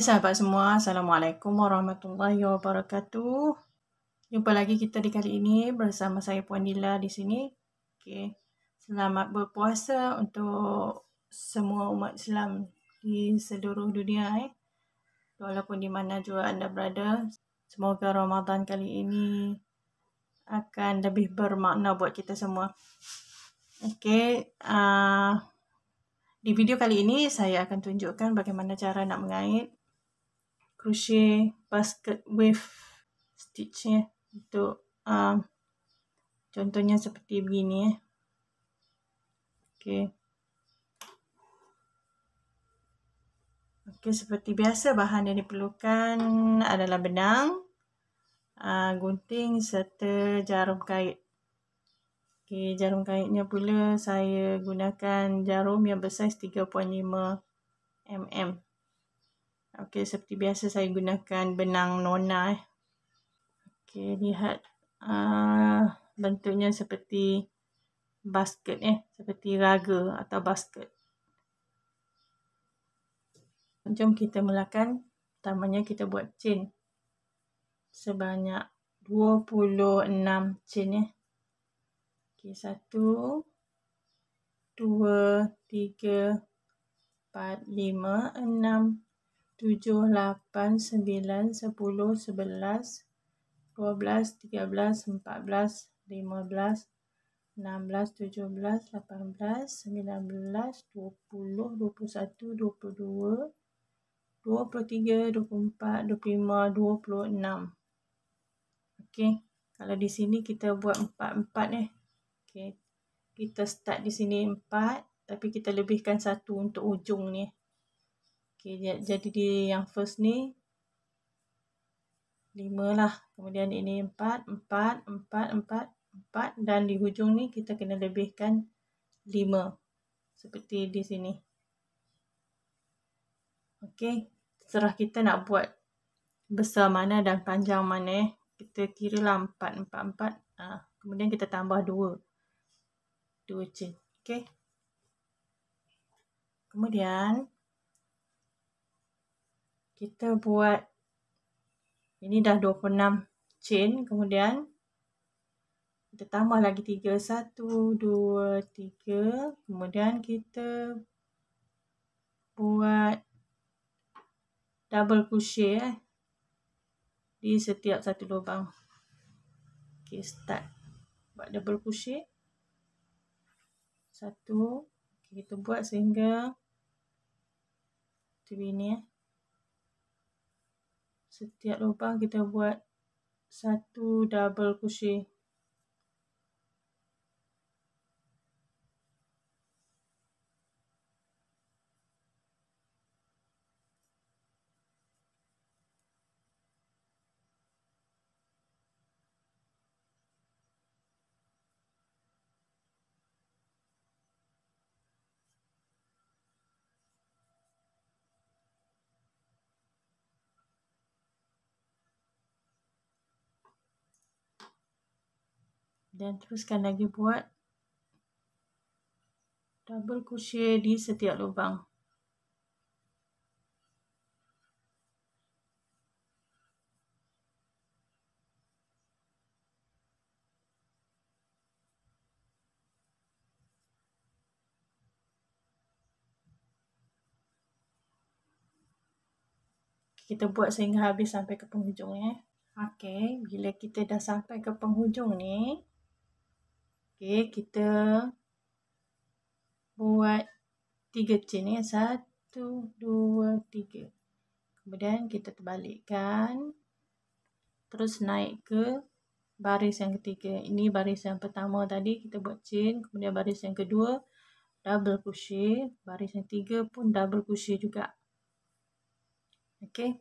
sahabat semua. Assalamualaikum warahmatullahi wabarakatuh. Jumpa lagi kita di kali ini bersama saya Puan Dila di sini. Okay. Selamat berpuasa untuk semua umat Islam di seluruh dunia. Eh. Walaupun di mana juga anda berada. Semoga Ramadan kali ini akan lebih bermakna buat kita semua. Okey, Uh, di video kali ini saya akan tunjukkan bagaimana cara nak mengait crochet basket with stitch ya. Untuk um, contohnya seperti begini ya. Eh. Okay. Okay, seperti biasa bahan yang diperlukan adalah benang, uh, gunting serta jarum kait. Okay, jarum kaitnya pula saya gunakan jarum yang bersaiz 3.5 mm. Okey, seperti biasa saya gunakan benang nona. Eh. Okey, lihat uh, bentuknya seperti basket eh, seperti raga atau basket. Jom kita mulakan. Pertamanya kita buat chain. Sebanyak 26 chain eh. Okey, satu, dua, tiga, empat, lima, enam, tujuh, lapan, sembilan, sepuluh, sebelas, dua belas, tiga belas, empat belas, lima belas, enam belas, tujuh belas, lapan belas, sembilan belas, dua puluh, dua puluh satu, dua puluh dua, dua puluh tiga, dua puluh empat, dua puluh lima, dua puluh enam. Okey, kalau di sini kita buat empat empat nih. Okey, kita start di sini empat tapi kita lebihkan satu untuk ujung nih. Okey, jadi di yang first ni 5 lah. Kemudian ini 4, 4, 4, 4, 4 dan di hujung ni kita kena lebihkan 5. Seperti di sini. Okey, setelah kita nak buat besar mana dan panjang mana eh. Kita kira lah 4, 4, 4. Ha. Kemudian kita tambah 2. 2 chain. Okey. Kemudian, kita buat ini dah 26 chain kemudian kita tambah lagi 3 1 2 3 kemudian kita buat double crochet eh di setiap satu lubang okey start buat double crochet satu kita buat sehingga tu ini eh setiap lubang kita buat satu double crochet dan teruskan lagi buat double crochet di setiap lubang kita buat sehingga habis sampai ke penghujung ya. Okey, bila kita dah sampai ke penghujung ni, Okey, kita buat tiga chain ni. Satu, dua, tiga. Kemudian kita terbalikkan. Terus naik ke baris yang ketiga. Ini baris yang pertama tadi kita buat chain. Kemudian baris yang kedua, double crochet. Baris yang tiga pun double crochet juga. Okey,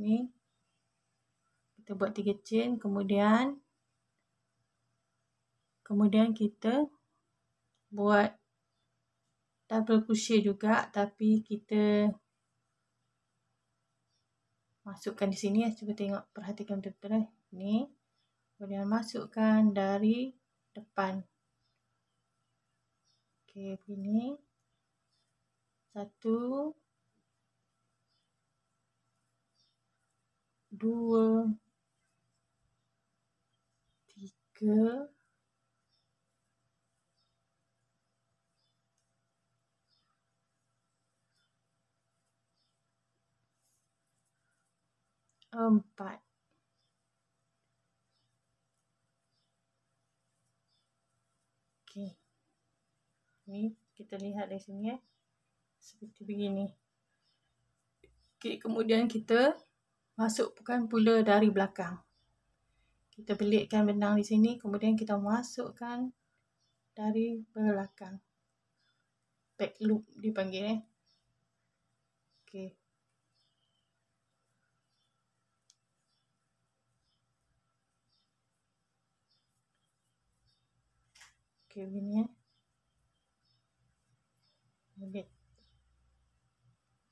ni kita buat tiga chain. Kemudian... Kemudian kita buat double crochet juga tapi kita masukkan di sini ya. Cuba tengok perhatikan betul-betul eh. Ni. Kemudian masukkan dari depan. Okey, begini. Satu. Dua. Tiga. Tiga. empat, um, okay, ni kita lihat dari sini eh, seperti begini. Okay, kemudian kita masukkan pula dari belakang. Kita belikkan benang di sini, kemudian kita masukkan dari belakang. Back loop dipanggil eh. Okay. Okay, begini eh. Okay.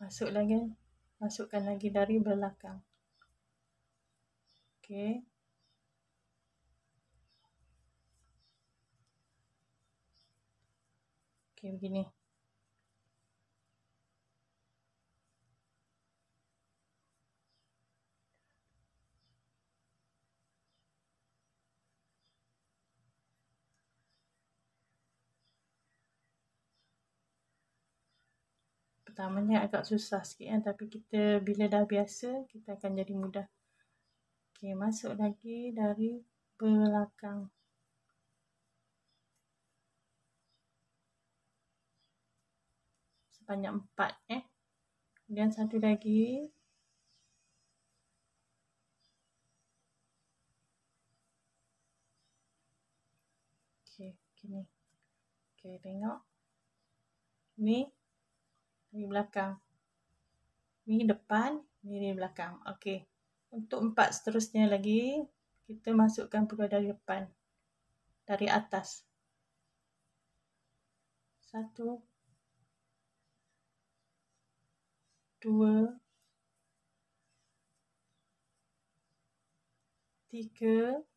Masuk lagi. Eh. Masukkan lagi dari belakang. Okay. Okay, begini. pertamanya agak susah sikit kan tapi kita bila dah biasa kita akan jadi mudah Okay masuk lagi dari belakang sebanyak empat eh kemudian satu lagi Okay, gini. Okey, tengok. Ni, ni belakang. Ni depan, ni ni belakang. Okey. Untuk empat seterusnya lagi, kita masukkan pula dari depan. Dari atas. Satu. Dua. Tiga. Tiga.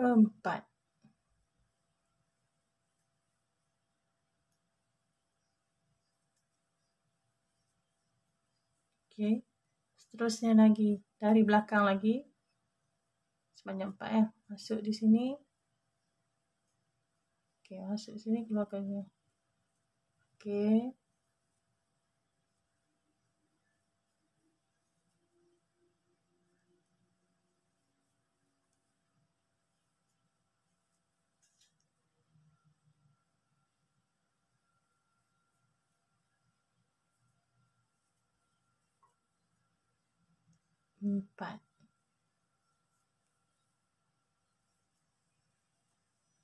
um, but okay, seterusnya lagi dari belakang lagi sebanyak empat ya masuk di sini okay masuk di sini keluar kerja okay empat.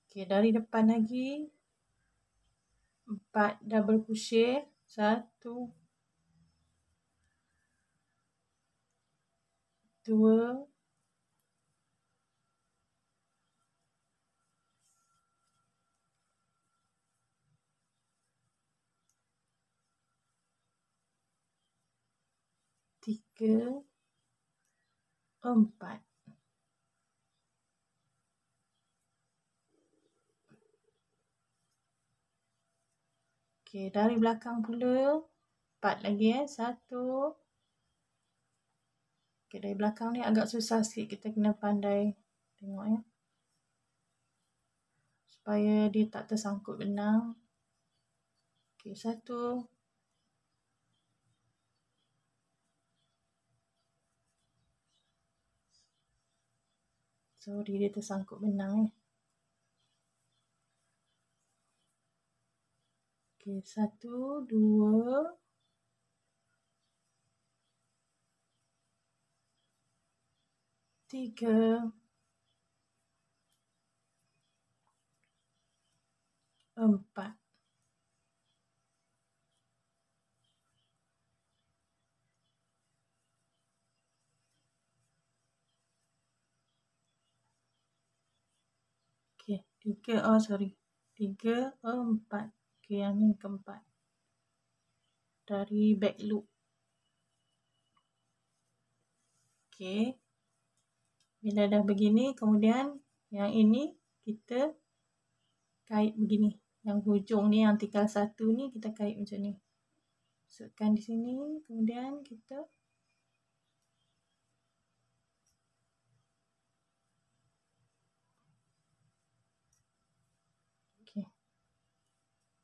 Okay dari depan lagi. Empat double crochet. Satu. Dua. Tiga empat. Okay, dari belakang pula. Empat lagi eh. Satu. Okay, dari belakang ni agak susah sikit. Kita kena pandai tengok ya. Eh. Supaya dia tak tersangkut benang. Okay, satu. Satu. Sorry dia tersangkut benang eh. Okay, satu, dua. Tiga. Empat. tiga oh sorry tiga oh, empat ke okay, yang ni keempat dari back loop okay bila dah begini kemudian yang ini kita kait begini yang hujung ni yang tikal satu ni kita kait macam ni masukkan di sini kemudian kita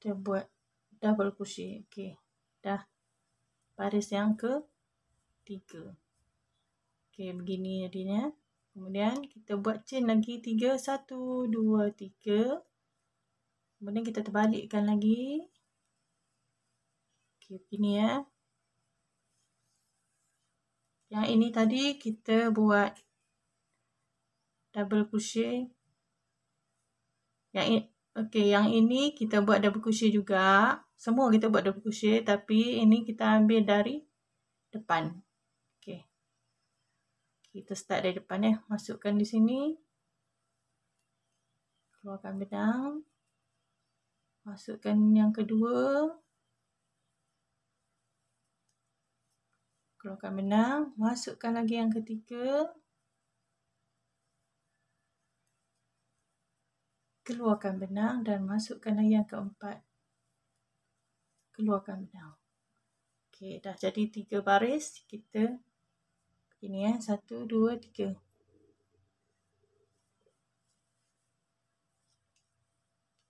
dia buat double crochet okey dah baris yang ke tiga, okey begini jadinya kemudian kita buat chain lagi tiga satu dua tiga, Kemudian kita terbalikkan lagi. Okey, begini ya. Yang ini tadi kita buat double crochet. Yang ini, Okey, yang ini kita buat double crochet juga. Semua kita buat double crochet tapi ini kita ambil dari depan. Okey. Kita start dari depan ya. Masukkan di sini. Keluarkan benang, Masukkan yang kedua. Keluarkan benang. Masukkan lagi yang ketiga. keluarkan benang dan masukkan yang keempat keluarkan benang Okey, dah jadi tiga baris kita ini ya satu dua tiga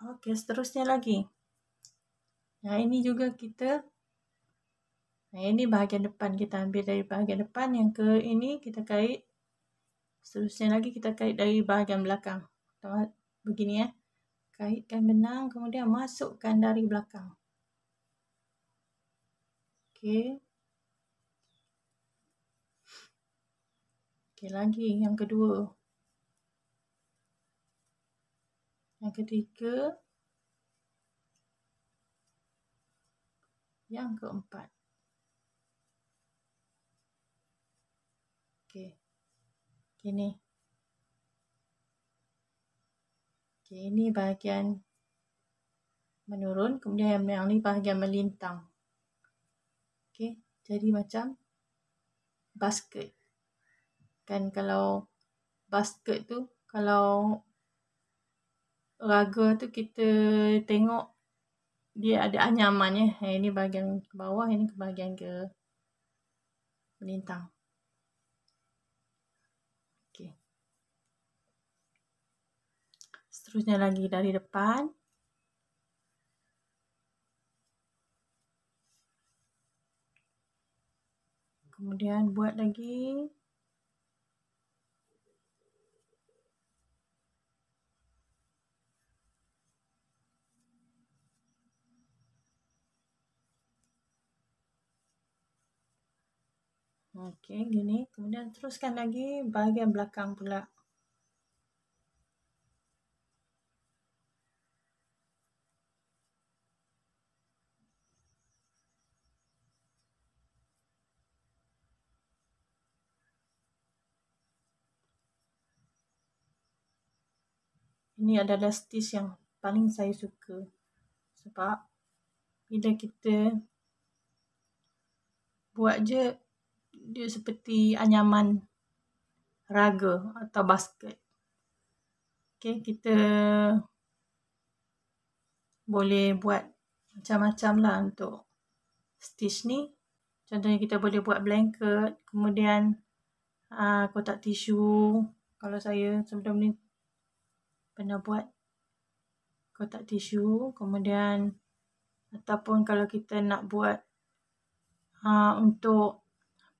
Okey, seterusnya lagi nah ini juga kita nah ini bahagian depan kita ambil dari bahagian depan yang ke ini kita kait seterusnya lagi kita kait dari bahagian belakang begini ya. Kaitkan benang kemudian masukkan dari belakang. Okey. Okey lagi yang kedua. Yang ketiga. Yang keempat. Okey. Okey ni. Okay, ini bahagian menurun. Kemudian yang, yang ini bahagian melintang. Okay, jadi macam basket. Kan kalau basket tu, kalau raga tu kita tengok dia ada anyaman ya. Yang ini bahagian ke bawah, yang ini ke bahagian ke melintang. seterusnya lagi dari depan. Kemudian buat lagi. Okey, gini. Kemudian teruskan lagi bahagian belakang pula. Okey. ini adalah stage yang paling saya suka sebab bila kita buat je dia seperti anyaman raga atau basket. Okay, kita boleh buat macam-macam lah untuk stitch ni. Contohnya kita boleh buat blanket, kemudian aa, ah, kotak tisu. Kalau saya sebelum ni pernah buat kotak tisu kemudian ataupun kalau kita nak buat uh, untuk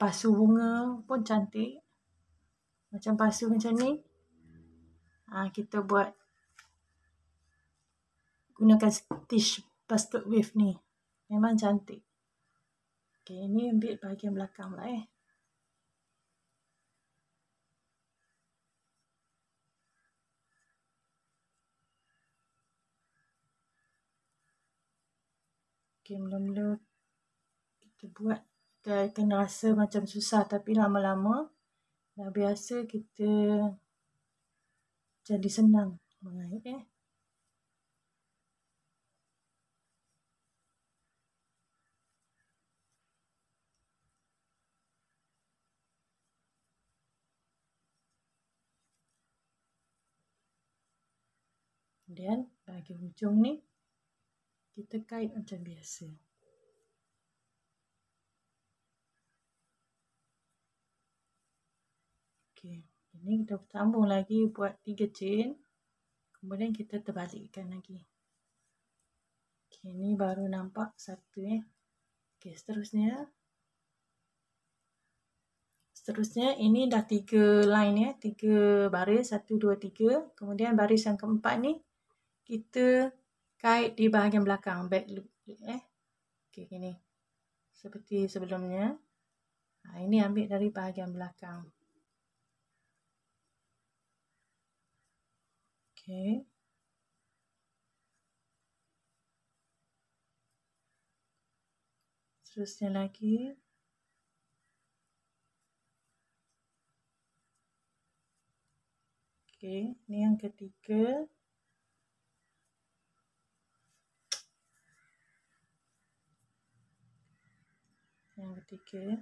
pasu bunga pun cantik macam pasu macam ni uh, kita buat gunakan stitch pastut wave ni memang cantik okay, ini ambil bahagian belakang lah eh Okay, mula-mula kita buat, kita akan rasa macam susah tapi lama-lama dah biasa kita jadi senang mengait eh. Kemudian bagi ujung ni kita kait macam biasa. Okey, ini kita sambung lagi buat tiga chain. Kemudian kita terbalikkan lagi. Okey, ini baru nampak satu eh. Okey, seterusnya. Seterusnya ini dah tiga line ya, tiga baris satu dua tiga. Kemudian baris yang keempat ni kita kait di bahagian belakang back loop eh okey gini seperti sebelumnya ha, ini ambil dari bahagian belakang okey terusnya lagi okey ni yang ketiga ketiga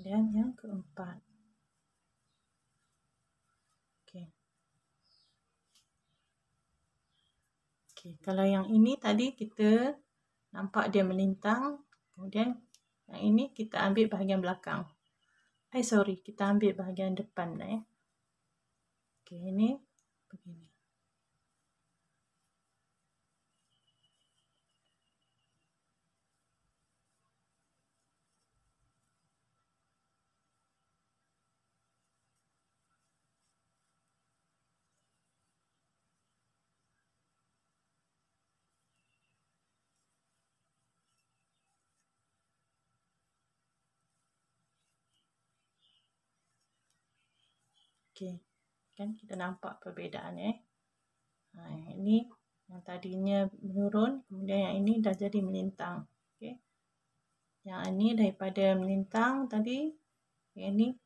dan yang keempat. Okey. Okay, kalau yang ini tadi kita nampak dia melintang, kemudian yang ini kita ambil bahagian belakang. Eh sorry, kita ambil bahagian depan eh. Okay, ini begini. Okey. Kan kita nampak perbezaan eh. Ha, yang ini yang tadinya menurun kemudian yang ini dah jadi melintang. Okey. Yang ini daripada melintang tadi yang ini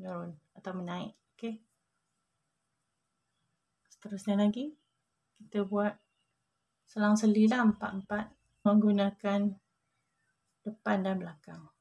menurun atau menaik. Okey. Seterusnya lagi kita buat selang selilah empat-empat menggunakan depan dan belakang.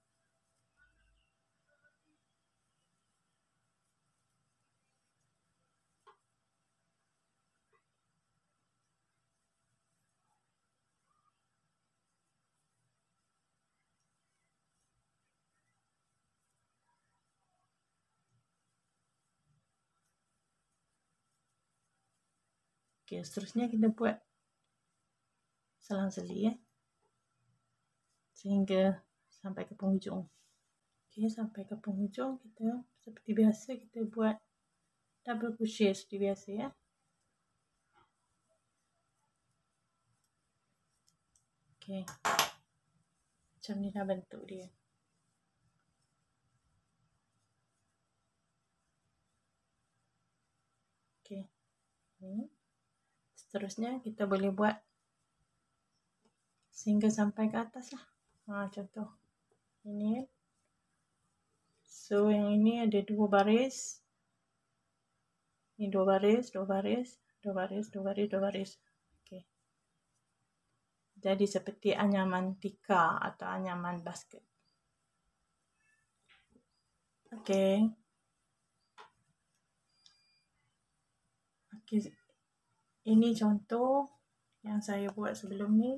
Okey, seterusnya kita buat selang seli ya. Sehingga sampai ke penghujung. Okey, sampai ke penghujung kita seperti biasa kita buat double crochet seperti biasa ya. Okey. Macam ni dah bentuk dia. Okey. Ini seterusnya kita boleh buat sehingga sampai ke atas lah ha, macam tu ini so yang ini ada dua baris ini dua baris dua baris dua baris dua baris dua baris okay. jadi seperti anyaman tika atau anyaman basket okey. Ini contoh yang saya buat sebelum ni.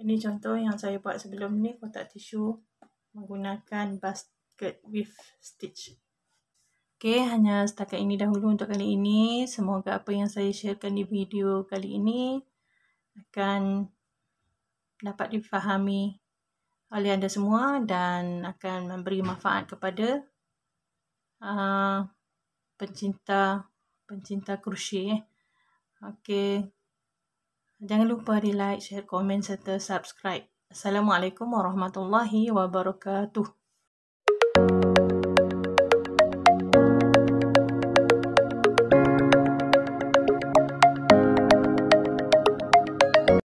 Ini contoh yang saya buat sebelum ni kotak tisu menggunakan basket with stitch. Okay, hanya setakat ini dahulu untuk kali ini. Semoga apa yang saya sharekan di video kali ini akan dapat difahami oleh anda semua dan akan memberi manfaat kepada uh, pencinta pencinta crochet. Okey. Jangan lupa di like, share, komen serta subscribe. Assalamualaikum warahmatullahi wabarakatuh.